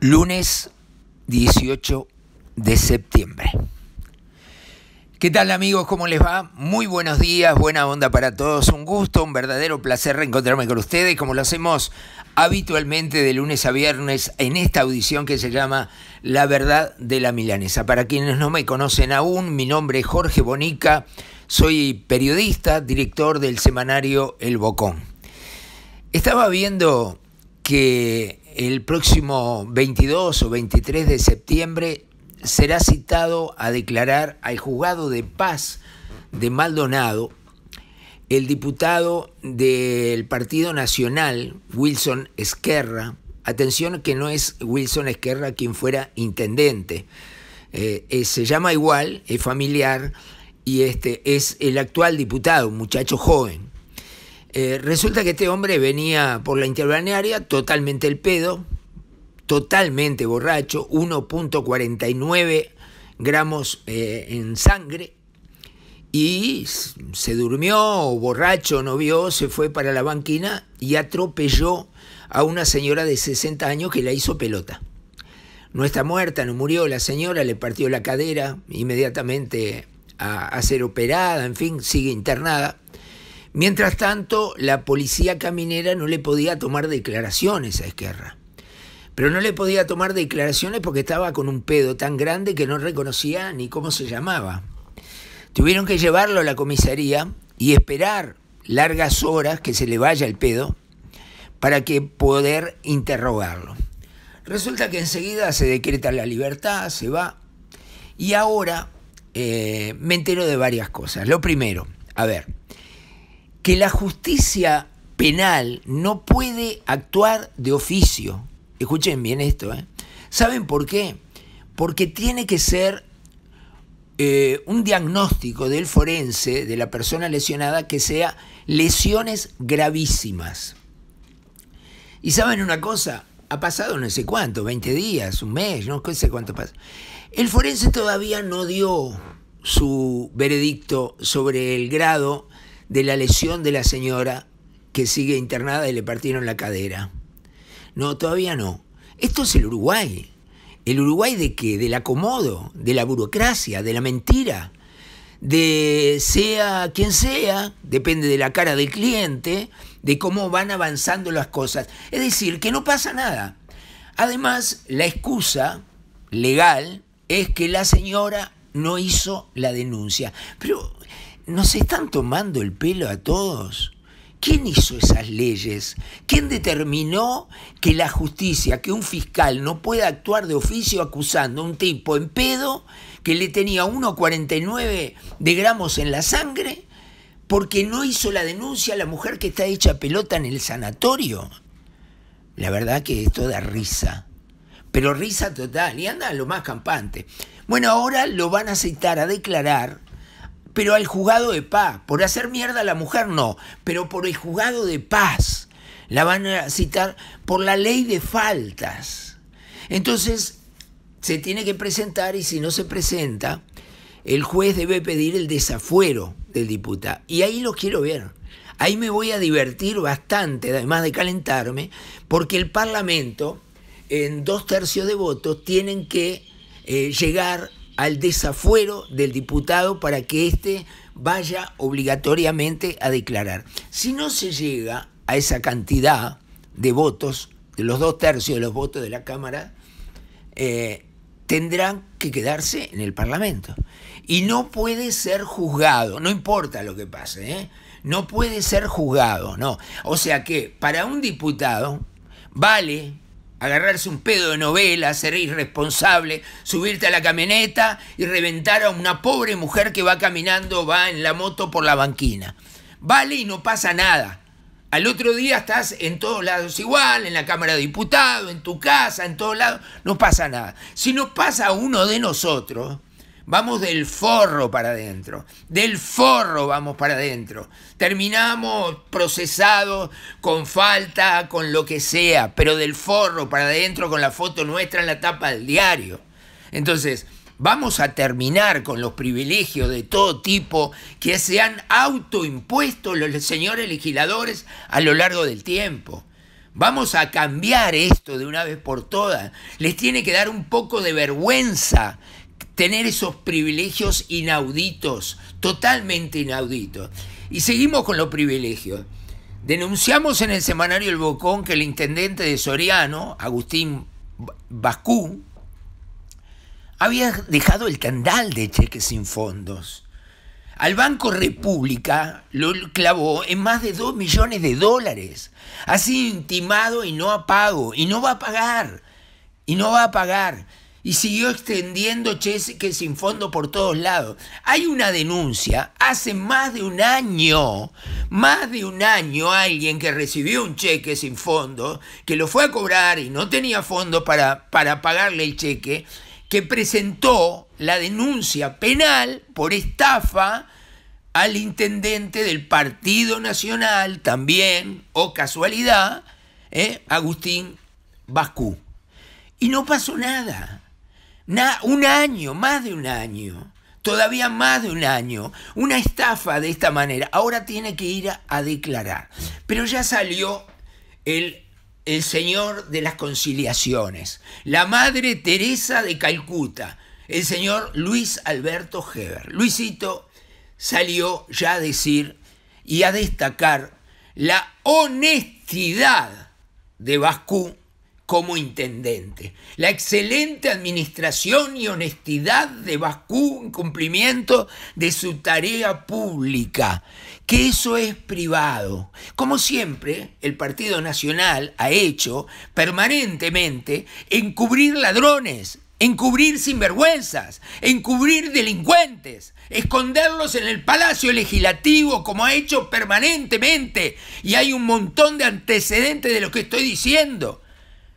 Lunes 18 de septiembre. ¿Qué tal amigos? ¿Cómo les va? Muy buenos días, buena onda para todos, un gusto, un verdadero placer reencontrarme con ustedes como lo hacemos habitualmente de lunes a viernes en esta audición que se llama La verdad de la milanesa. Para quienes no me conocen aún, mi nombre es Jorge Bonica, soy periodista, director del semanario El Bocón. Estaba viendo que el próximo 22 o 23 de septiembre será citado a declarar al juzgado de paz de Maldonado el diputado del Partido Nacional, Wilson Esquerra. Atención que no es Wilson Esquerra quien fuera intendente. Eh, eh, se llama igual, es familiar, y este es el actual diputado, muchacho joven. Eh, resulta que este hombre venía por la interbalnearia totalmente el pedo, totalmente borracho, 1.49 gramos eh, en sangre, y se durmió, borracho, no vio, se fue para la banquina y atropelló a una señora de 60 años que la hizo pelota. No está muerta, no murió, la señora le partió la cadera inmediatamente a, a ser operada, en fin, sigue internada. Mientras tanto, la policía caminera no le podía tomar declaraciones a Esquerra. Pero no le podía tomar declaraciones porque estaba con un pedo tan grande que no reconocía ni cómo se llamaba. Tuvieron que llevarlo a la comisaría y esperar largas horas que se le vaya el pedo para que poder interrogarlo. Resulta que enseguida se decreta la libertad, se va. Y ahora eh, me entero de varias cosas. Lo primero, a ver, que la justicia penal no puede actuar de oficio. Escuchen bien esto. ¿eh? ¿Saben por qué? Porque tiene que ser eh, un diagnóstico del forense, de la persona lesionada, que sea lesiones gravísimas. Y saben una cosa, ha pasado no sé cuánto, 20 días, un mes, no sé cuánto pasa. El forense todavía no dio su veredicto sobre el grado de la lesión de la señora que sigue internada y le partieron la cadera. No, todavía no. Esto es el Uruguay. ¿El Uruguay de qué? Del acomodo, de la burocracia, de la mentira, de sea quien sea, depende de la cara del cliente, de cómo van avanzando las cosas. Es decir, que no pasa nada. Además, la excusa legal es que la señora no hizo la denuncia. Pero ¿Nos están tomando el pelo a todos? ¿Quién hizo esas leyes? ¿Quién determinó que la justicia, que un fiscal no pueda actuar de oficio acusando a un tipo en pedo que le tenía 1,49 de gramos en la sangre porque no hizo la denuncia a la mujer que está hecha pelota en el sanatorio? La verdad que esto da risa, pero risa total y anda lo más campante. Bueno, ahora lo van a citar a declarar pero al juzgado de paz. Por hacer mierda a la mujer no, pero por el juzgado de paz. La van a citar por la ley de faltas. Entonces, se tiene que presentar y si no se presenta, el juez debe pedir el desafuero del diputado. Y ahí lo quiero ver. Ahí me voy a divertir bastante, además de calentarme, porque el Parlamento, en dos tercios de votos, tienen que eh, llegar al desafuero del diputado para que éste vaya obligatoriamente a declarar. Si no se llega a esa cantidad de votos, de los dos tercios de los votos de la Cámara, eh, tendrán que quedarse en el Parlamento. Y no puede ser juzgado, no importa lo que pase, ¿eh? no puede ser juzgado, no. O sea que para un diputado vale agarrarse un pedo de novela, ser irresponsable, subirte a la camioneta y reventar a una pobre mujer que va caminando, va en la moto por la banquina. Vale y no pasa nada. Al otro día estás en todos lados igual, en la Cámara de Diputados, en tu casa, en todos lados, no pasa nada. Si nos pasa uno de nosotros, vamos del forro para adentro, del forro vamos para adentro. Terminamos procesados con falta, con lo que sea, pero del forro para adentro con la foto nuestra en la tapa del diario. Entonces, vamos a terminar con los privilegios de todo tipo que se han autoimpuesto los señores legisladores a lo largo del tiempo. Vamos a cambiar esto de una vez por todas. Les tiene que dar un poco de vergüenza tener esos privilegios inauditos, totalmente inauditos. Y seguimos con los privilegios. Denunciamos en el semanario El Bocón que el intendente de Soriano, Agustín Bacú, había dejado el candal de cheques sin fondos. Al Banco República lo clavó en más de 2 millones de dólares. Así intimado y no ha pago. Y no va a pagar. Y no va a pagar y siguió extendiendo cheques sin fondo por todos lados. Hay una denuncia, hace más de un año, más de un año alguien que recibió un cheque sin fondo, que lo fue a cobrar y no tenía fondo para, para pagarle el cheque, que presentó la denuncia penal por estafa al intendente del Partido Nacional, también, o casualidad, eh, Agustín Bascú. Y no pasó nada un año, más de un año, todavía más de un año, una estafa de esta manera. Ahora tiene que ir a, declarar. Pero ya salió el, el señor de las conciliaciones, la madre Teresa de Calcuta, el señor Luis Alberto Heber. Luisito salió ya a decir y a destacar la honestidad de Bascú como intendente. La excelente administración y honestidad de Bascú en cumplimiento de su tarea pública, que eso es privado. Como siempre, el Partido Nacional ha hecho permanentemente encubrir ladrones, encubrir sinvergüenzas, encubrir delincuentes, esconderlos en el Palacio Legislativo como ha hecho permanentemente. Y hay un montón de antecedentes de lo que estoy diciendo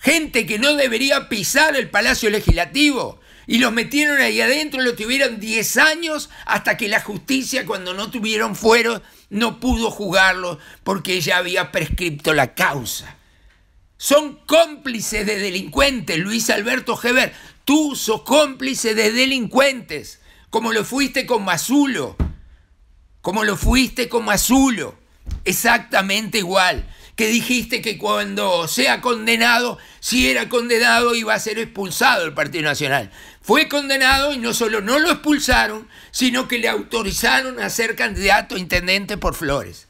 gente que no debería pisar el Palacio Legislativo. Y los metieron ahí adentro, los tuvieron 10 años hasta que la justicia, cuando no tuvieron fuero, no pudo jugarlo porque ya había prescripto la causa. Son cómplices de delincuentes, Luis Alberto Heber. Tú sos cómplice de delincuentes, como lo fuiste con Mazulo, como lo fuiste con Mazulo. Exactamente igual que dijiste que cuando sea condenado, si era condenado, iba a ser expulsado del Partido Nacional. Fue condenado y no solo no lo expulsaron, sino que le autorizaron a ser candidato a intendente por Flores.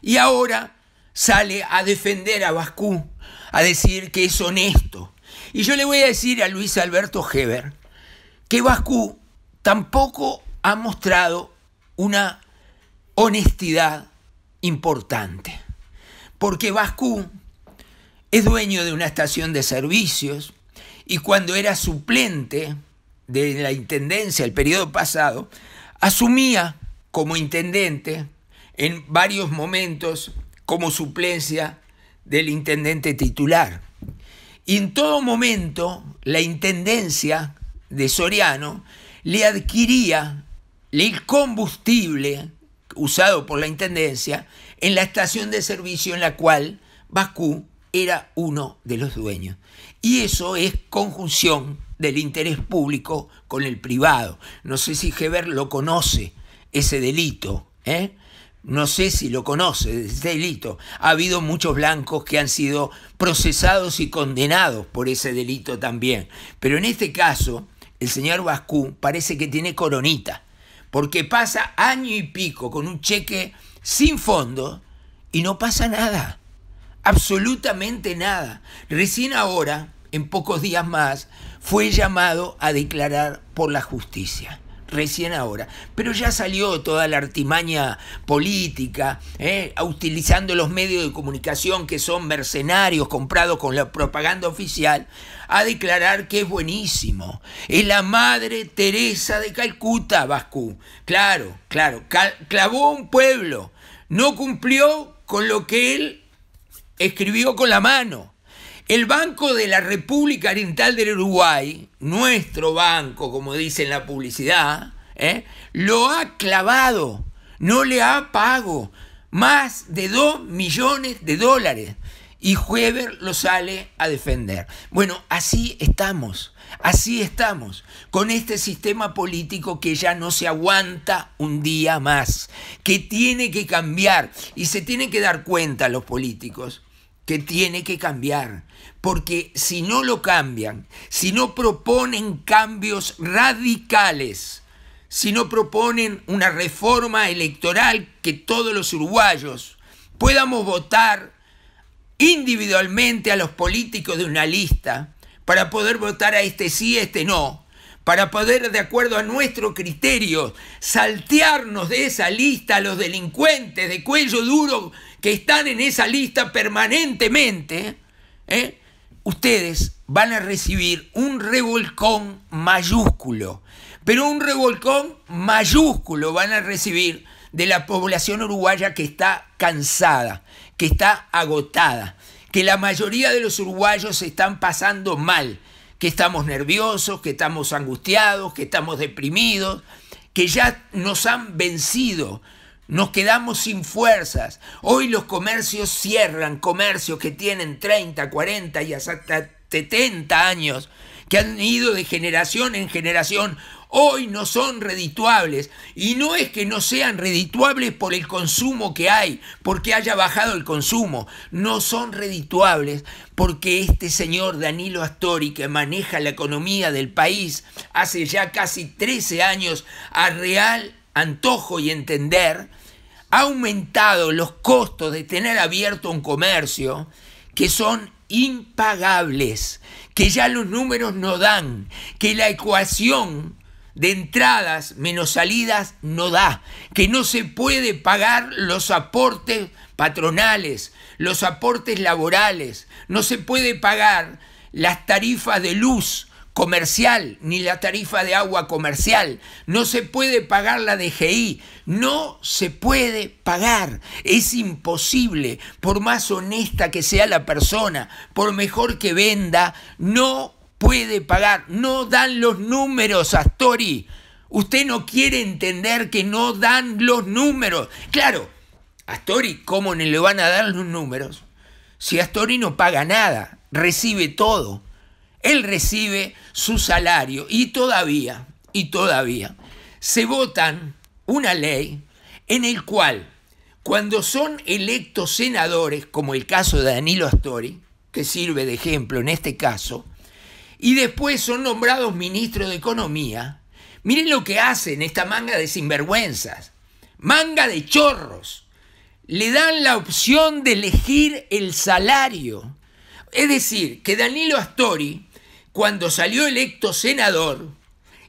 Y ahora sale a defender a Bascú, a decir que es honesto. Y yo le voy a decir a Luis Alberto Heber que Bascú tampoco ha mostrado una honestidad importante, porque Bascú es dueño de una estación de servicios y cuando era suplente de la Intendencia el periodo pasado, asumía como intendente en varios momentos como suplencia del intendente titular. Y en todo momento la intendencia de Soriano le adquiría el combustible usado por la Intendencia en la estación de servicio en la cual Bakú era uno de los dueños. Y eso es conjunción del interés público con el privado. No sé si Geber lo conoce, ese delito. ¿eh? No sé si lo conoce, ese delito. Ha habido muchos blancos que han sido procesados y condenados por ese delito también. Pero en este caso, el señor Bascú parece que tiene coronita porque pasa año y pico con un cheque sin fondo y no pasa nada, absolutamente nada. Recién ahora, en pocos días más, fue llamado a declarar por la justicia recién ahora. Pero ya salió toda la artimaña política, ¿eh? utilizando los medios de comunicación que son mercenarios comprados con la propaganda oficial, a declarar que es buenísimo. Es la madre Teresa de Calcuta, Bascú. Claro, claro, clavó un pueblo. No cumplió con lo que él escribió con la mano. El Banco de la República Oriental del Uruguay, nuestro banco, como dice en la publicidad, ¿eh? lo ha clavado, no le ha pago más de 2 millones de dólares. Y Juever lo sale a defender. Bueno, así estamos, así estamos, con este sistema político que ya no se aguanta un día más, que tiene que cambiar y se tienen que dar cuenta los políticos que tiene que cambiar, porque si no lo cambian, si no proponen cambios radicales, si no proponen una reforma electoral que todos los uruguayos podamos votar individualmente a los políticos de una lista para poder votar a este sí, a este no, para poder de acuerdo a nuestro criterio saltearnos de esa lista a los delincuentes de cuello duro que están en esa lista permanentemente, ¿eh? ustedes van a recibir un revolcón mayúsculo, pero un revolcón mayúsculo van a recibir de la población uruguaya que está cansada, que está agotada, que la mayoría de los uruguayos están pasando mal, que estamos nerviosos, que estamos angustiados, que estamos deprimidos, que ya nos han vencido nos quedamos sin fuerzas. Hoy los comercios cierran, comercios que tienen 30, 40 y hasta 70 años, que han ido de generación en generación. Hoy no son redituables. Y no es que no sean redituables por el consumo que hay, porque haya bajado el consumo. No son redituables porque este señor Danilo Astori, que maneja la economía del país hace ya casi 13 años, a real antojo y entender, ha aumentado los costos de tener abierto un comercio que son impagables, que ya los números no dan, que la ecuación de entradas menos salidas no da, que no se puede pagar los aportes patronales, los aportes laborales, no se puede pagar las tarifas de luz, comercial, ni la tarifa de agua comercial, no se puede pagar la DGI, no se puede pagar, es imposible, por más honesta que sea la persona, por mejor que venda, no puede pagar, no dan los números, Astori, usted no quiere entender que no dan los números, claro, Astori, ¿cómo le van a dar los números? Si Astori no paga nada, recibe todo él recibe su salario y todavía, y todavía, se votan una ley en el cual cuando son electos senadores, como el caso de Danilo Astori, que sirve de ejemplo en este caso, y después son nombrados ministros de Economía, miren lo que hacen esta manga de sinvergüenzas, manga de chorros. Le dan la opción de elegir el salario. Es decir, que Danilo Astori cuando salió electo senador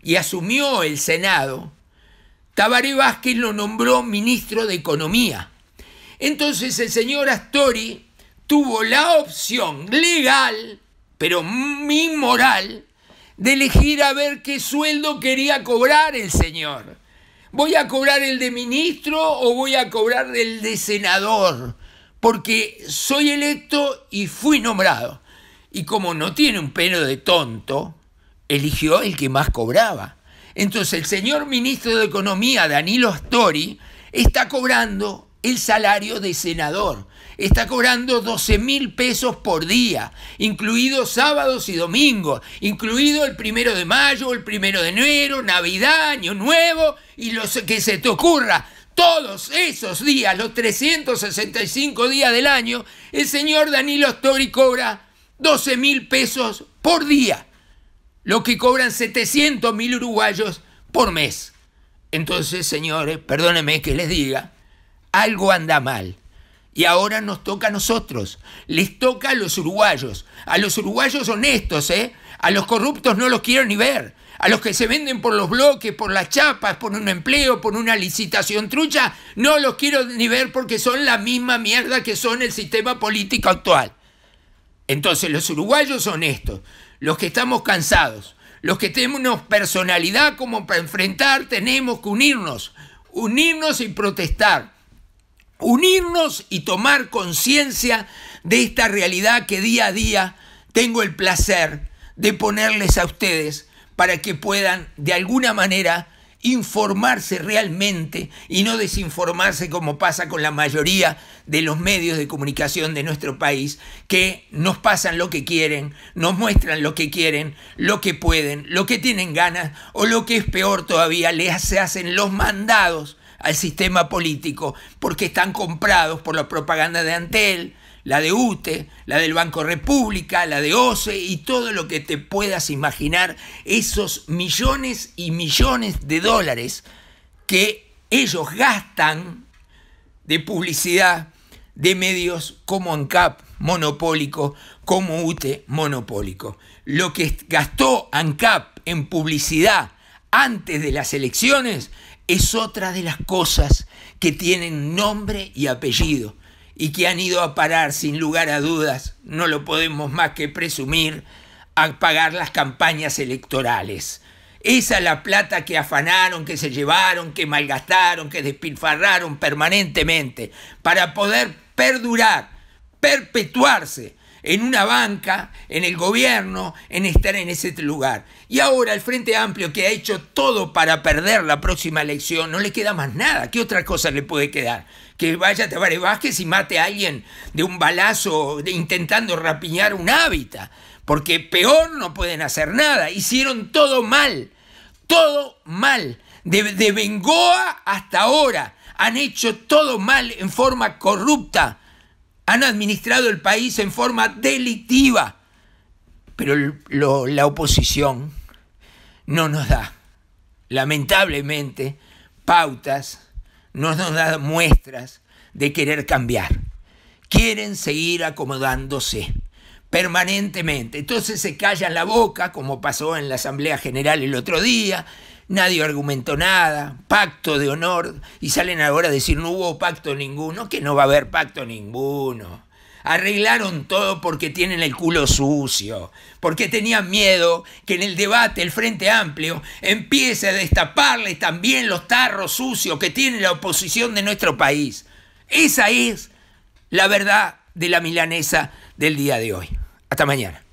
y asumió el Senado, Tabaré Vázquez lo nombró ministro de Economía. Entonces el señor Astori tuvo la opción legal, pero inmoral, de elegir a ver qué sueldo quería cobrar el señor. ¿Voy a cobrar el de ministro o voy a cobrar el de senador? Porque soy electo y fui nombrado. Y como no tiene un pelo de tonto, eligió el que más cobraba. Entonces el señor ministro de Economía, Danilo Astori, está cobrando el salario de senador. Está cobrando 12 mil pesos por día, incluidos sábados y domingos, incluido el primero de mayo, el primero de enero, Navidad, Año Nuevo y lo que se te ocurra. Todos esos días, los 365 días del año, el señor Danilo Astori cobra 12 mil pesos por día, lo que cobran 700 mil uruguayos por mes. Entonces, señores, perdónenme que les diga, algo anda mal. Y ahora nos toca a nosotros, les toca a los uruguayos, a los uruguayos honestos, ¿eh? A los corruptos no los quiero ni ver, a los que se venden por los bloques, por las chapas, por un empleo, por una licitación trucha, no los quiero ni ver porque son la misma mierda que son el sistema político actual. Entonces los uruguayos son estos, los que estamos cansados, los que tenemos personalidad como para enfrentar, tenemos que unirnos, unirnos y protestar, unirnos y tomar conciencia de esta realidad que día a día tengo el placer de ponerles a ustedes para que puedan de alguna manera informarse realmente y no desinformarse como pasa con la mayoría de los medios de comunicación de nuestro país, que nos pasan lo que quieren, nos muestran lo que quieren, lo que pueden, lo que tienen ganas o lo que es peor todavía, le se hacen los mandados al sistema político porque están comprados por la propaganda de Antel, la de UTE, la del Banco República, la de OCE y todo lo que te puedas imaginar, esos millones y millones de dólares que ellos gastan de publicidad de medios como ANCAP monopólico, como UTE monopólico. Lo que gastó ANCAP en publicidad antes de las elecciones es otra de las cosas que tienen nombre y apellido y que han ido a parar, sin lugar a dudas, no lo podemos más que presumir, a pagar las campañas electorales. Esa es la plata que afanaron, que se llevaron, que malgastaron, que despilfarraron permanentemente para poder perdurar, perpetuarse en una banca, en el gobierno, en estar en ese lugar. Y ahora el Frente Amplio que ha hecho todo para perder la próxima elección, no le queda más nada. ¿Qué otra cosa le puede quedar? que vaya Tabaré Vázquez y mate a alguien de un balazo de, intentando rapiñar un hábitat, porque peor no pueden hacer nada. Hicieron todo mal, todo mal, de, Bengoa hasta ahora. Han hecho todo mal en forma corrupta. Han administrado el país en forma delictiva. Pero la oposición no nos da, lamentablemente, pautas no nos da muestras de querer cambiar. Quieren seguir acomodándose permanentemente. Entonces se callan la boca, como pasó en la Asamblea General el otro día, nadie argumentó nada, pacto de honor, y salen ahora a decir no hubo pacto ninguno, que no va a haber pacto ninguno. Arreglaron todo porque tienen el culo sucio, porque tenían miedo que en el debate el Frente Amplio empiece a destaparles también los tarros sucios que tiene la oposición de nuestro país. Esa es la verdad de la milanesa del día de hoy. Hasta mañana.